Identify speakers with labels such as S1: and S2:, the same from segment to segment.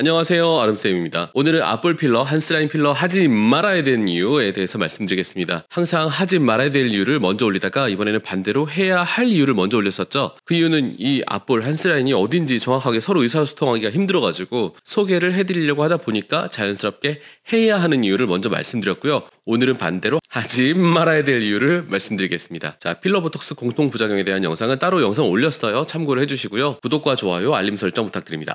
S1: 안녕하세요 아름쌤입니다. 오늘은 앞볼 필러, 한스라인 필러 하지 말아야 되는 이유에 대해서 말씀드리겠습니다. 항상 하지 말아야 될 이유를 먼저 올리다가 이번에는 반대로 해야 할 이유를 먼저 올렸었죠. 그 이유는 이 앞볼 한스라인이 어딘지 정확하게 서로 의사소통하기가 힘들어가지고 소개를 해드리려고 하다 보니까 자연스럽게 해야 하는 이유를 먼저 말씀드렸고요. 오늘은 반대로 하지 말아야 될 이유를 말씀드리겠습니다. 자, 필러 보톡스 공통 부작용에 대한 영상은 따로 영상 올렸어요. 참고를 해주시고요. 구독과 좋아요, 알림 설정 부탁드립니다.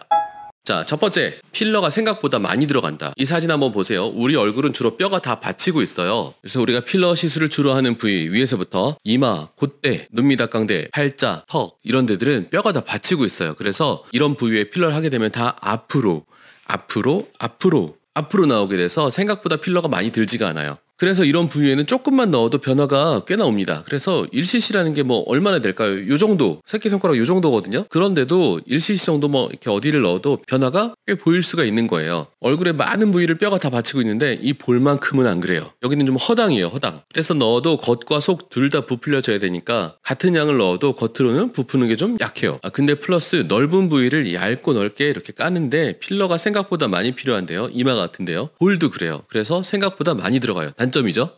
S1: 자, 첫 번째, 필러가 생각보다 많이 들어간다. 이 사진 한번 보세요. 우리 얼굴은 주로 뼈가 다 받치고 있어요. 그래서 우리가 필러 시술을 주로 하는 부위 위에서부터 이마, 콧대, 눈미닭강대, 팔자, 턱 이런 데들은 뼈가 다 받치고 있어요. 그래서 이런 부위에 필러를 하게 되면 다 앞으로, 앞으로, 앞으로, 앞으로 나오게 돼서 생각보다 필러가 많이 들지가 않아요. 그래서 이런 부위에는 조금만 넣어도 변화가 꽤 나옵니다. 그래서 1cc라는 게 뭐 얼마나 될까요? 요 정도, 새끼손가락 요 정도거든요. 그런데도 1cc 정도 뭐 이렇게 어디를 넣어도 변화가 꽤 보일 수가 있는 거예요. 얼굴에 많은 부위를 뼈가 다 받치고 있는데 이 볼만큼은 안 그래요. 여기는 좀 허당이에요, 허당. 그래서 넣어도 겉과 속 둘 다 부풀려져야 되니까 같은 양을 넣어도 겉으로는 부푸는 게 좀 약해요. 아, 근데 플러스 넓은 부위를 얇고 넓게 이렇게 까는데 필러가 생각보다 많이 필요한데요. 이마 같은데요. 볼도 그래요. 그래서 생각보다 많이 들어가요. 단점이죠.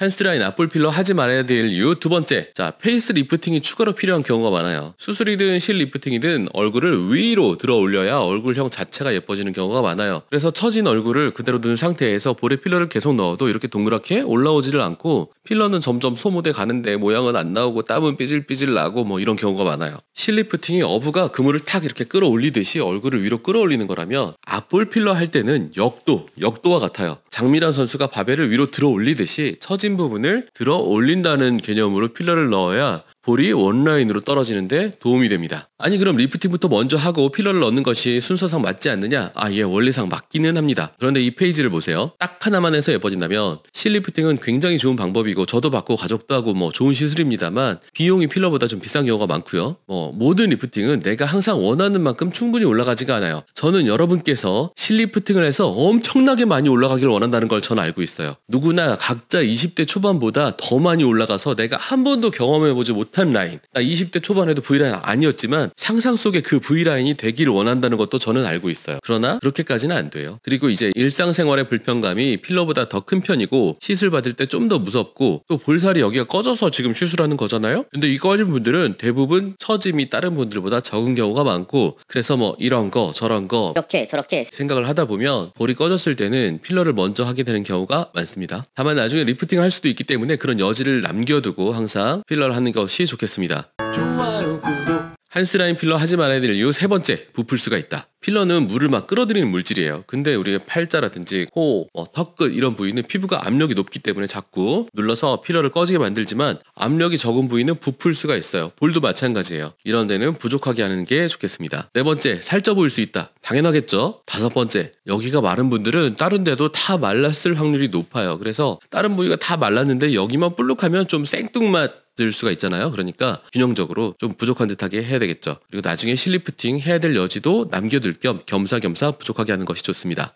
S1: 한스라인 앞볼 필러 하지 말아야 될 이유 두 번째. 자, 페이스 리프팅이 추가로 필요한 경우가 많아요. 수술이든 실 리프팅이든 얼굴을 위로 들어 올려야 얼굴형 자체가 예뻐지는 경우가 많아요. 그래서 처진 얼굴을 그대로 둔 상태에서 볼에 필러를 계속 넣어도 이렇게 동그랗게 올라오지를 않고 필러는 점점 소모돼 가는데 모양은 안 나오고 땀은 삐질삐질 나고 뭐 이런 경우가 많아요. 실 리프팅이 어부가 그물을 탁 이렇게 끌어올리듯이 얼굴을 위로 끌어올리는 거라면 앞볼 필러 할 때는 역도, 역도와 같아요. 장미란 선수가 바벨을 위로 들어 올리듯이 처진 틀린 부분을 들어 올린다는 개념으로 필러를 넣어야 볼이 원라인으로 떨어지는데 도움이 됩니다. 아니 그럼 리프팅부터 먼저 하고 필러를 넣는 것이 순서상 맞지 않느냐? 아 예 원리상 맞기는 합니다. 그런데 이 페이지를 보세요. 딱 하나만 해서 예뻐진다면 실리프팅은 굉장히 좋은 방법이고 저도 받고 가족도 하고 뭐 좋은 시술입니다만 비용이 필러보다 좀 비싼 경우가 많고요. 뭐 모든 리프팅은 내가 항상 원하는 만큼 충분히 올라가지가 않아요. 저는 여러분께서 실리프팅을 해서 엄청나게 많이 올라가기를 원한다는 걸 저는 알고 있어요. 누구나 각자 20대 초반보다 더 많이 올라가서 내가 한 번도 경험해보지 못한 핫 라인. 나 20대 초반에도 V라인 아니었지만 상상 속에 그 V라인이 되기를 원한다는 것도 저는 알고 있어요. 그러나 그렇게까지는 안 돼요. 그리고 이제 일상생활의 불편감이 필러보다 더 큰 편이고 시술 받을 때 좀 더 무섭고 또 볼살이 여기가 꺼져서 지금 시술하는 거잖아요. 근데 이 꺼진 분들은 대부분 처짐이 다른 분들보다 적은 경우가 많고 그래서 뭐 이런 거 저런 거 이렇게 저렇게 생각을 하다 보면 볼이 꺼졌을 때는 필러를 먼저 하게 되는 경우가 많습니다. 다만 나중에 리프팅 할 수도 있기 때문에 그런 여지를 남겨두고 항상 필러를 하는 것이 것이 좋겠습니다. 좋아요, 구독. 한스라인 필러 하지 말아야 될 이유 세 번째, 부풀 수가 있다. 필러는 물을 막 끌어들이는 물질이에요. 근데 우리의 팔자라든지 코, 뭐 턱끝 이런 부위는 피부가 압력이 높기 때문에 자꾸 눌러서 필러를 꺼지게 만들지만 압력이 적은 부위는 부풀 수가 있어요. 볼도 마찬가지예요. 이런 데는 부족하게 하는 게 좋겠습니다. 네 번째, 살쪄 보일 수 있다. 당연하겠죠? 다섯 번째, 여기가 마른 분들은 다른 데도 다 말랐을 확률이 높아요. 그래서 다른 부위가 다 말랐는데 여기만 볼록하면 좀 생뚱맞 받을 수가 있잖아요. 그러니까 균형적으로 좀 부족한 듯하게 해야 되겠죠. 그리고 나중에 실리프팅 해야 될 여지도 남겨둘 겸 겸사겸사 부족하게 하는 것이 좋습니다.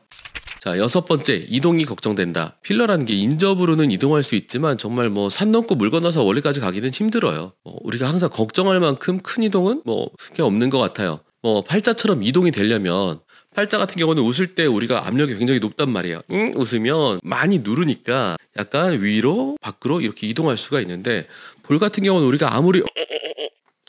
S1: 자, 여섯 번째, 이동이 걱정된다. 필러라는 게 인접으로는 이동할 수 있지만 정말 뭐 산 넘고 물 건너서 원래까지 가기는 힘들어요. 뭐 우리가 항상 걱정할 만큼 큰 이동은 뭐 크게 없는 것 같아요. 뭐 팔자처럼 이동이 되려면 팔자 같은 경우는 웃을 때 우리가 압력이 굉장히 높단 말이에요. 응? 웃으면 많이 누르니까 약간 위로, 밖으로 이렇게 이동할 수가 있는데 볼 같은 경우는 우리가 아무리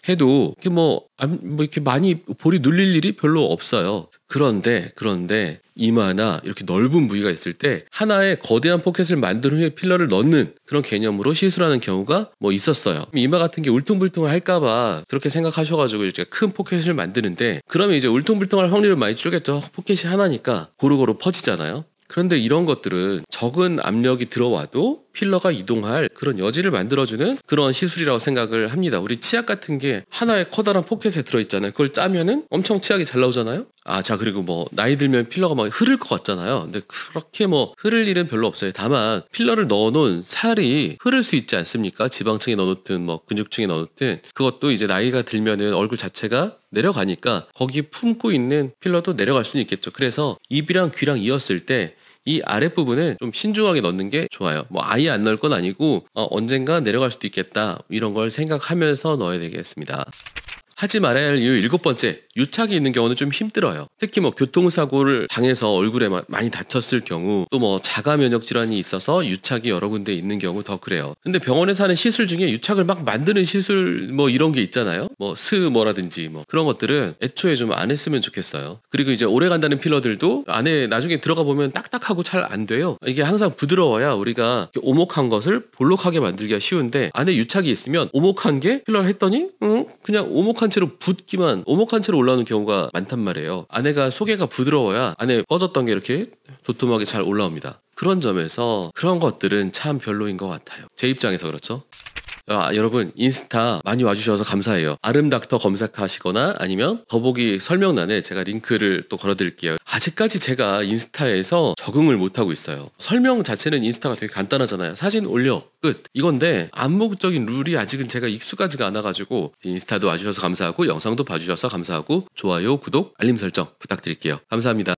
S1: 해도 이렇게 뭐, 뭐 이렇게 많이 볼이 눌릴 일이 별로 없어요. 그런데 그런데 이마나 이렇게 넓은 부위가 있을 때 하나의 거대한 포켓을 만든 후에 필러를 넣는 그런 개념으로 시술하는 경우가 뭐 있었어요. 이마 같은 게 울퉁불퉁 할까봐 그렇게 생각하셔가지고 이제 큰 포켓을 만드는데 그러면 이제 울퉁불퉁할 확률을 많이 줄겠죠. 포켓이 하나니까 고루고루 퍼지잖아요. 그런데 이런 것들은 적은 압력이 들어와도 필러가 이동할 그런 여지를 만들어주는 그런 시술이라고 생각을 합니다. 우리 치약 같은 게 하나의 커다란 포켓에 들어있잖아요. 그걸 짜면은 엄청 치약이 잘 나오잖아요. 아, 자, 그리고 뭐, 나이 들면 필러가 막 흐를 것 같잖아요. 근데 그렇게 뭐, 흐를 일은 별로 없어요. 다만, 필러를 넣어놓은 살이 흐를 수 있지 않습니까? 지방층에 넣어놓든, 뭐, 근육층에 넣어놓든, 그것도 이제 나이가 들면은 얼굴 자체가 내려가니까 거기 품고 있는 필러도 내려갈 수는 있겠죠. 그래서 입이랑 귀랑 이었을 때이 아랫부분을 좀 신중하게 넣는 게 좋아요. 뭐 아예 안 넣을 건 아니고 어, 언젠가 내려갈 수도 있겠다 이런 걸 생각하면서 넣어야 되겠습니다. 하지 말아야 할 이유 일곱 번째, 유착이 있는 경우는 좀 힘들어요. 특히 뭐 교통사고를 당해서 얼굴에 많이 다쳤을 경우 또 뭐 자가 면역 질환이 있어서 유착이 여러 군데 있는 경우 더 그래요. 근데 병원에서 하는 시술 중에 유착을 막 만드는 시술 뭐 이런 게 있잖아요. 뭐 스 뭐라든지 뭐 그런 것들은 애초에 좀 안 했으면 좋겠어요. 그리고 이제 오래 간다는 필러들도 안에 나중에 들어가 보면 딱딱하고 잘 안 돼요. 이게 항상 부드러워야 우리가 오목한 것을 볼록하게 만들기가 쉬운데 안에 유착이 있으면 오목한 게 필러를 했더니 응? 그냥 오목한 오목한 채로 붓기만 오목한 채로 올라오는 경우가 많단 말이에요. 안에가 소개가 부드러워야 안에 꺼졌던 게 이렇게 도톰하게 잘 올라옵니다. 그런 점에서 그런 것들은 참 별로인 것 같아요. 제 입장에서 그렇죠. 아, 여러분 인스타 많이 와주셔서 감사해요. 아름닥터 검색하시거나 아니면 더보기 설명란에 제가 링크를 또 걸어드릴게요. 아직까지 제가 인스타에서 적응을 못하고 있어요. 설명 자체는 인스타가 되게 간단하잖아요. 사진 올려 끝 이건데 암묵적인 룰이 아직은 제가 익숙하지가 않아가지고 인스타도 와주셔서 감사하고 영상도 봐주셔서 감사하고 좋아요, 구독, 알림 설정 부탁드릴게요. 감사합니다.